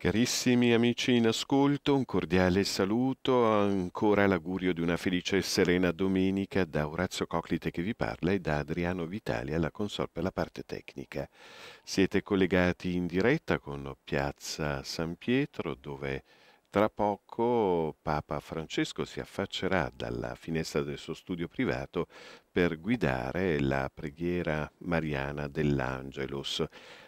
Carissimi amici in ascolto, un cordiale saluto, ancora l'augurio di una felice e serena domenica da Orazio Coclite che vi parla e da Adriano Vitali alla console per la parte tecnica. Siete collegati in diretta con Piazza San Pietro dove tra poco Papa Francesco si affaccerà dalla finestra del suo studio privato per guidare la preghiera mariana dell'Angelus.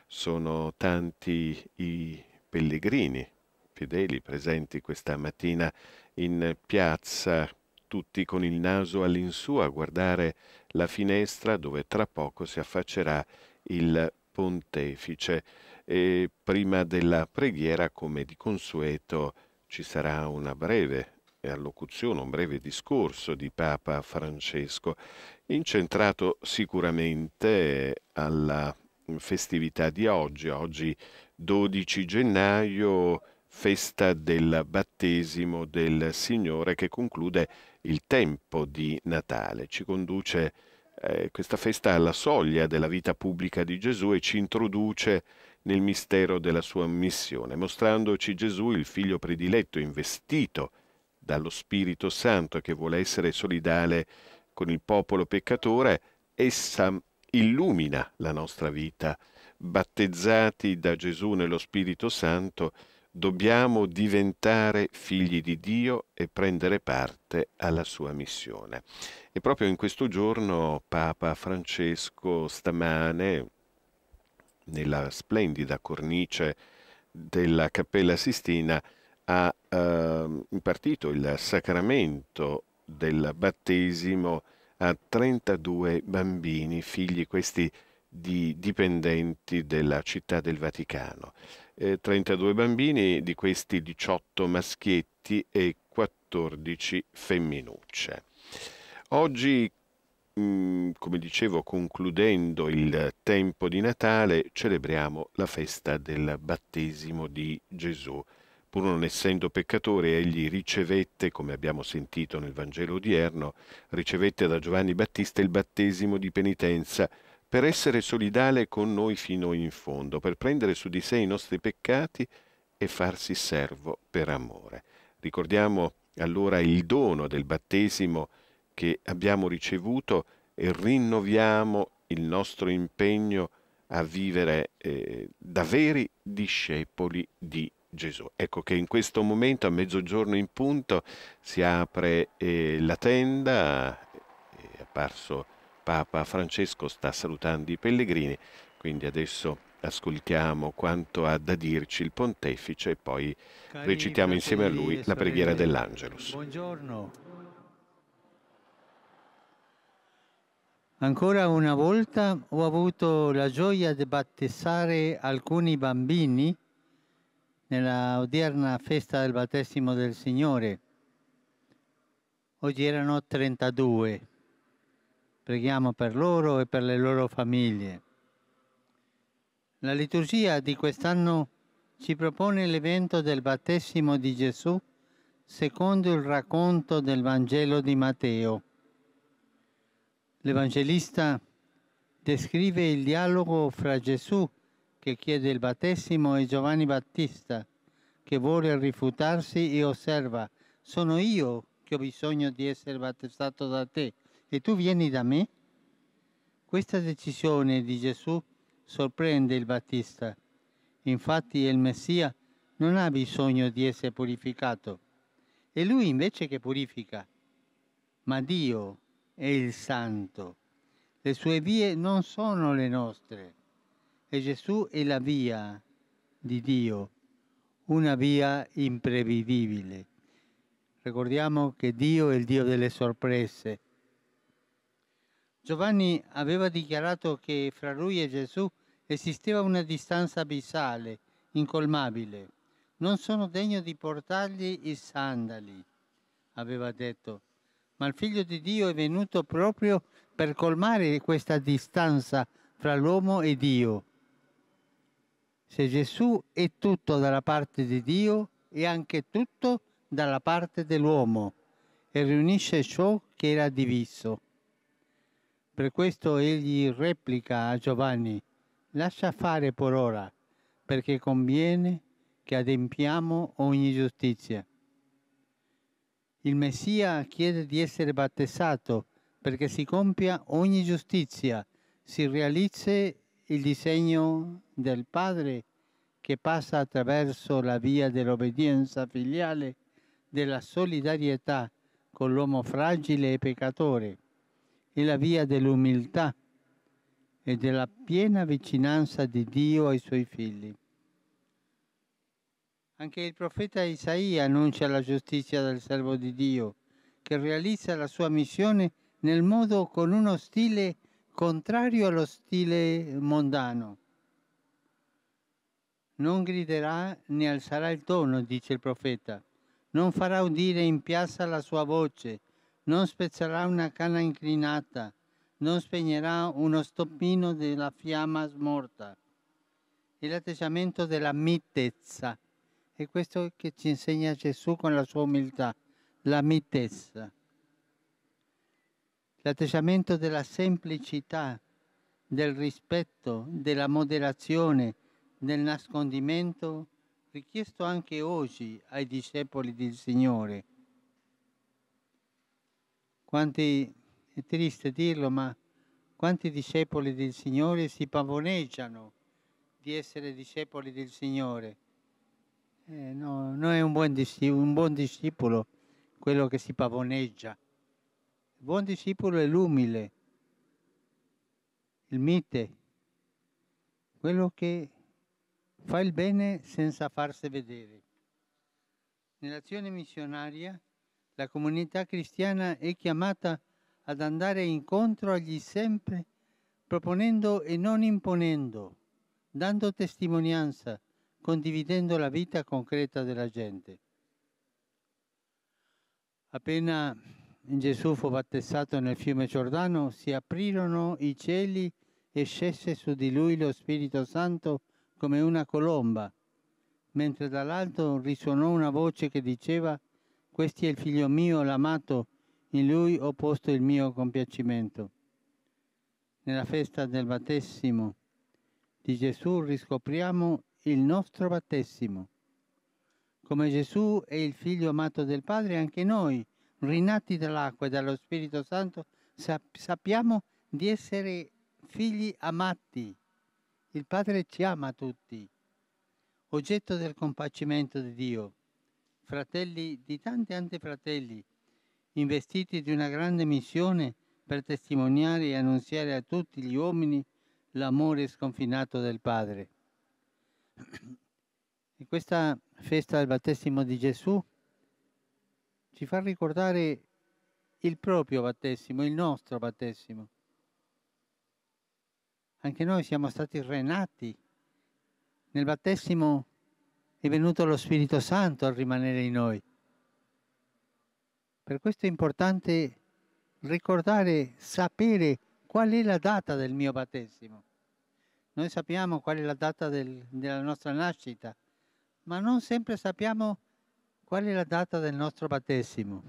Sono tanti i pellegrini fedeli presenti questa mattina in piazza, tutti con il naso all'insù a guardare la finestra dove tra poco si affaccerà il pontefice. E prima della preghiera, come di consueto, ci sarà una breve allocuzione, un breve discorso di Papa Francesco, incentrato sicuramente alla festività di oggi. Oggi 12 gennaio, festa del battesimo del Signore che conclude il tempo di Natale. Ci conduce eh, questa festa alla soglia della vita pubblica di Gesù e ci introduce nel mistero della sua missione, mostrandoci Gesù il figlio prediletto, investito dallo Spirito Santo che vuole essere solidale con il popolo peccatore, essa illumina la nostra vita battezzati da Gesù nello Spirito Santo, dobbiamo diventare figli di Dio e prendere parte alla sua missione. E proprio in questo giorno Papa Francesco stamane, nella splendida cornice della Cappella Sistina, ha eh, impartito il sacramento del battesimo a 32 bambini, figli questi di di dipendenti della città del Vaticano. Eh, 32 bambini, di questi 18 maschietti e 14 femminucce. Oggi, mh, mm, come dicevo, concludendo il tempo di Natale, celebriamo la festa del battesimo di Gesù. Pur non essendo peccatore, egli ricevette, come abbiamo sentito nel Vangelo odierno, ricevette da Giovanni Battista il battesimo di penitenza, per essere solidale con noi fino in fondo, per prendere su di sé i nostri peccati e farsi servo per amore. Ricordiamo allora il dono del battesimo che abbiamo ricevuto e rinnoviamo il nostro impegno a vivere eh, da veri discepoli di Gesù. Ecco che in questo momento, a mezzogiorno in punto, si apre eh, la tenda, eh, è apparso Papa Francesco sta salutando i pellegrini, quindi adesso ascoltiamo quanto ha da dirci il pontefice e poi Cari recitiamo insieme a lui la preghiera dell'Angelus. Buongiorno. Ancora una volta ho avuto la gioia di battezzare alcuni bambini nella odierna festa del battesimo del Signore. Oggi erano 32. Preghiamo per loro e per le loro famiglie. La liturgia di quest'anno ci propone l'evento del battesimo di Gesù secondo il racconto del Vangelo di Matteo. L'Evangelista descrive il dialogo fra Gesù che chiede il battesimo e Giovanni Battista che vuole rifiutarsi e osserva sono io che ho bisogno di essere battezzato da te e tu vieni da me? Questa decisione di Gesù sorprende il Battista. Infatti il Messia non ha bisogno di essere purificato. È lui invece che purifica. Ma Dio è il Santo. Le sue vie non sono le nostre. E Gesù è la via di Dio, una via imprevedibile. Ricordiamo che Dio è il Dio delle sorprese Giovanni aveva dichiarato che fra lui e Gesù esisteva una distanza abissale, incolmabile. Non sono degno di portargli i sandali, aveva detto, ma il figlio di Dio è venuto proprio per colmare questa distanza fra l'uomo e Dio. Se Gesù è tutto dalla parte di Dio, è anche tutto dalla parte dell'uomo e riunisce ciò che era diviso. Per questo egli replica a Giovanni, lascia fare per ora, perché conviene che adempiamo ogni giustizia. Il Messia chiede di essere battezzato perché si compia ogni giustizia, si realizzi il disegno del Padre che passa attraverso la via dell'obbedienza filiale, della solidarietà con l'uomo fragile e peccatore è la via dell'umiltà e della piena vicinanza di Dio ai suoi figli. Anche il profeta Isaia annuncia la giustizia del servo di Dio, che realizza la sua missione nel modo con uno stile contrario allo stile mondano. Non griderà né alzerà il tono, dice il profeta, non farà udire in piazza la sua voce, non spezzerà una canna inclinata, non spegnerà uno stoppino della fiamma smorta. È l'atteggiamento della mitezza. È questo che ci insegna Gesù con la sua umiltà, la mitezza. L'atteggiamento della semplicità, del rispetto, della moderazione, del nascondimento, richiesto anche oggi ai discepoli del Signore quanti, è triste dirlo, ma quanti discepoli del Signore si pavoneggiano di essere discepoli del Signore? Eh, no, non è un buon, un buon discepolo quello che si pavoneggia. Il buon discepolo è l'umile, il mite, quello che fa il bene senza farsi vedere. Nell'azione missionaria la comunità cristiana è chiamata ad andare incontro agli sempre, proponendo e non imponendo, dando testimonianza, condividendo la vita concreta della gente. Appena Gesù fu battezzato nel fiume Giordano, si aprirono i cieli e scese su di lui lo Spirito Santo come una colomba, mentre dall'alto risuonò una voce che diceva questo è il figlio mio, l'amato, in lui ho posto il mio compiacimento. Nella festa del battesimo di Gesù riscopriamo il nostro battesimo. Come Gesù è il figlio amato del Padre, anche noi, rinati dall'acqua e dallo Spirito Santo, sappiamo di essere figli amati. Il Padre ci ama tutti, oggetto del compacimento di Dio fratelli di tanti antefratelli, investiti di una grande missione per testimoniare e annunziare a tutti gli uomini l'amore sconfinato del Padre. E questa festa del battesimo di Gesù ci fa ricordare il proprio battesimo, il nostro battesimo. Anche noi siamo stati renati. Nel battesimo di è venuto lo Spirito Santo a rimanere in noi. Per questo è importante ricordare, sapere qual è la data del mio battesimo. Noi sappiamo qual è la data del, della nostra nascita, ma non sempre sappiamo qual è la data del nostro battesimo.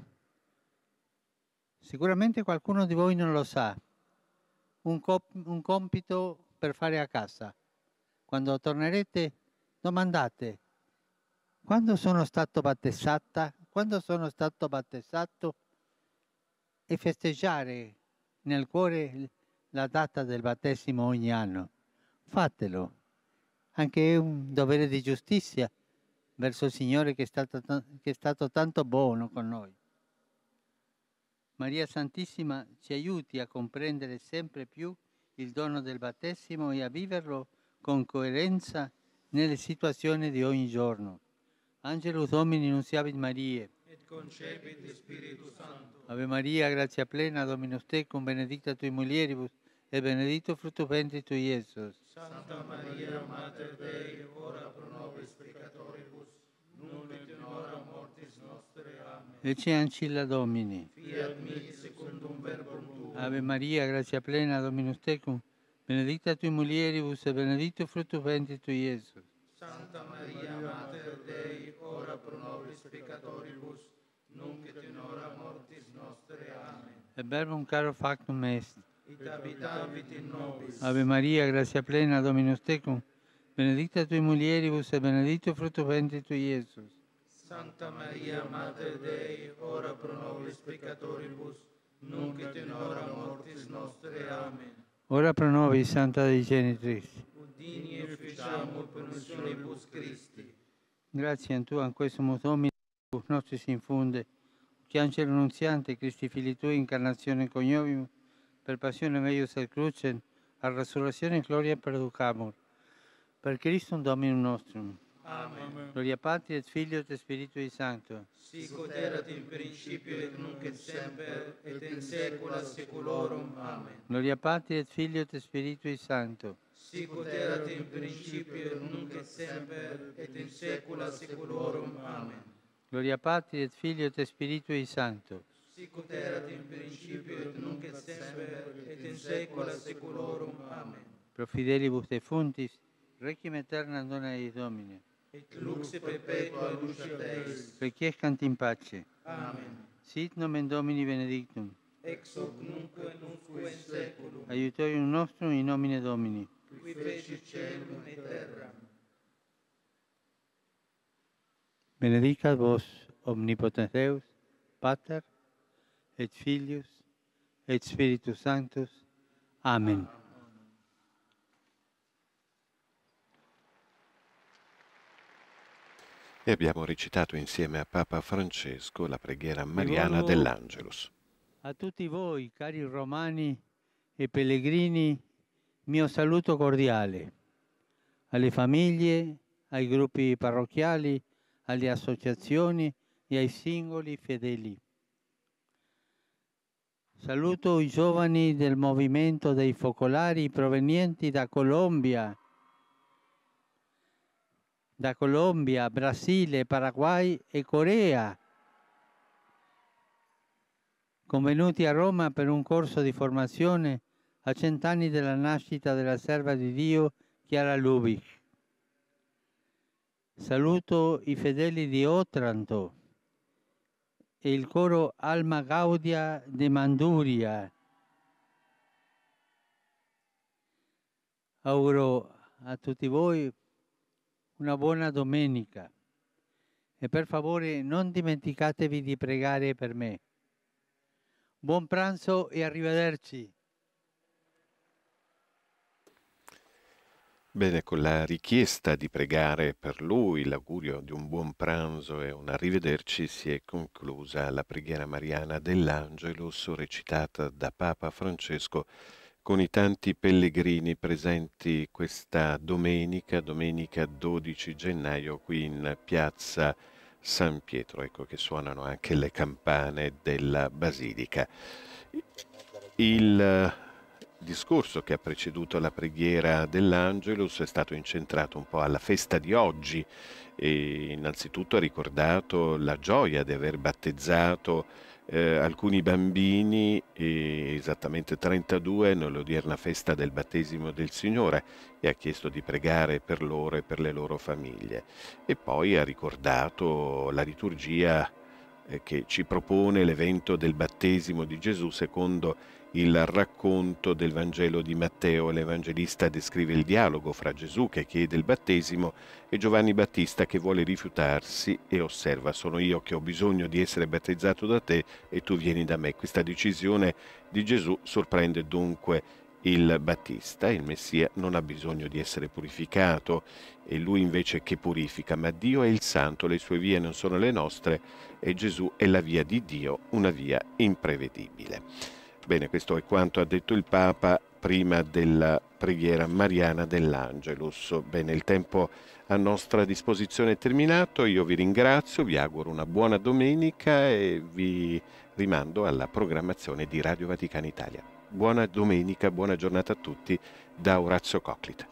Sicuramente qualcuno di voi non lo sa. Un, cop- un compito per fare a casa. Quando tornerete, domandate quando sono stato battezzata, quando sono stato battezzato e festeggiare nel cuore la data del battesimo ogni anno. Fatelo. Anche è un dovere di giustizia verso il Signore che è stato, che è stato tanto buono con noi. Maria Santissima ci aiuti a comprendere sempre più il dono del battesimo e a viverlo con coerenza nelle situazioni di ogni giorno. Angelus Domini nunciavit Maria. Et concepit Spiritus Santo. Ave Maria, grazia plena, Dominus tecum, benedicta tui mulieribus, e benedictus frutto ventris tui, Iesus. Santa Maria, Mater Dei, ora pro nobis peccatoribus, nun et in hora mortis nostre. Amen. Ecce ancilla Domini. Fiat mihi secundum verbum tuum. Ave Maria, grazia plena, Dominus tecum, benedicta tui mulieribus, e benedictus frutto ventris tui, Iesus. Santa Maria, Mater Dei, pro nobis peccatoribus, nunc et in hora mortis nostre. Amen. Et verbum caro factum est. Et habitavit in nobis. Ave Maria, grazia plena, Dominus tecum, benedicta tui mulieribus, e benedictus frutto ventris tui, Iesus. Santa Maria, Mater Dei, ora pro nobis peccatoribus, nunc et in hora mortis nostre. Amen. Ora pro nobis, Santa Dei Genitris. Udini e fisciamur penuntionibus Christi. Grazie a Antua, in questo motomino nostri si infonde, che angelo nunziante, Cristi fili tu, incarnazione cognomi, per passione meius al crucem, a resurrezione e gloria perducamur. Per Cristo un Domino nostro. Amen. Gloria Patria et Figlio e Spirito Santo. Sicut erat in principio et nunc et semper et in saecula saeculorum. Amen. Gloria Patria et Figlio e Spirito Santo. Sicut erat in principio et nunc et semper et in saecula saeculorum. Amen. Gloria Patria et Figlio e Spirito Santo. Sicut erat in principio et nunc et semper et in saecula saeculorum. Amen. Pro fidelibus defuntis, requiem aeternam dona Domine. et lux perpetua lucia Deis. Requiescant in pace. Amen. Sit nomen Domini benedictum. Ex hoc nunc et nunc in seculum. Aiutorium nostrum in nomine Domini. Qui feci celum et terra. Benedicat vos omnipotens Deus, Pater, et Filius, et Spiritus Sanctus. Amen. Amen. e abbiamo recitato insieme a Papa Francesco la preghiera mariana dell'Angelus. A tutti voi, cari romani e pellegrini, mio saluto cordiale. Alle famiglie, ai gruppi parrocchiali, alle associazioni e ai singoli fedeli. Saluto i giovani del movimento dei focolari provenienti da Colombia, da Colombia, Brasile, Paraguay e Corea, convenuti a Roma per un corso di formazione a cent'anni dalla nascita della serva di Dio Chiara Lubich. Saluto i fedeli di Otranto e il coro Alma Gaudia de Manduria. Auguro a tutti voi una buona domenica e per favore non dimenticatevi di pregare per me. Buon pranzo e arrivederci. Bene, con la richiesta di pregare per lui, l'augurio di un buon pranzo e un arrivederci, si è conclusa la preghiera mariana dell'Angelus recitata da Papa Francesco con i tanti pellegrini presenti questa domenica, domenica 12 gennaio, qui in piazza San Pietro, ecco che suonano anche le campane della basilica. Il eh, discorso che ha preceduto la preghiera dell'Angelus è stato incentrato un po' alla festa di oggi e innanzitutto ha ricordato la gioia di aver battezzato eh, alcuni bambini, eh, esattamente 32, nell'odierna festa del battesimo del Signore e ha chiesto di pregare per loro e per le loro famiglie. E poi ha ricordato la liturgia eh, che ci propone l'evento del battesimo di Gesù secondo il racconto del Vangelo di Matteo. L'Evangelista descrive il dialogo fra Gesù che chiede il battesimo e Giovanni Battista che vuole rifiutarsi e osserva sono io che ho bisogno di essere battezzato da te e tu vieni da me. Questa decisione di Gesù sorprende dunque il Battista, il Messia, non ha bisogno di essere purificato, è lui invece che purifica, ma Dio è il Santo, le sue vie non sono le nostre e Gesù è la via di Dio, una via imprevedibile. Bene, questo è quanto ha detto il Papa prima della preghiera mariana dell'Angelus. Bene, il tempo a nostra disposizione è terminato, io vi ringrazio, vi auguro una buona domenica e vi rimando alla programmazione di Radio Vaticana Italia. Buona domenica, buona giornata a tutti da Orazio Coclita.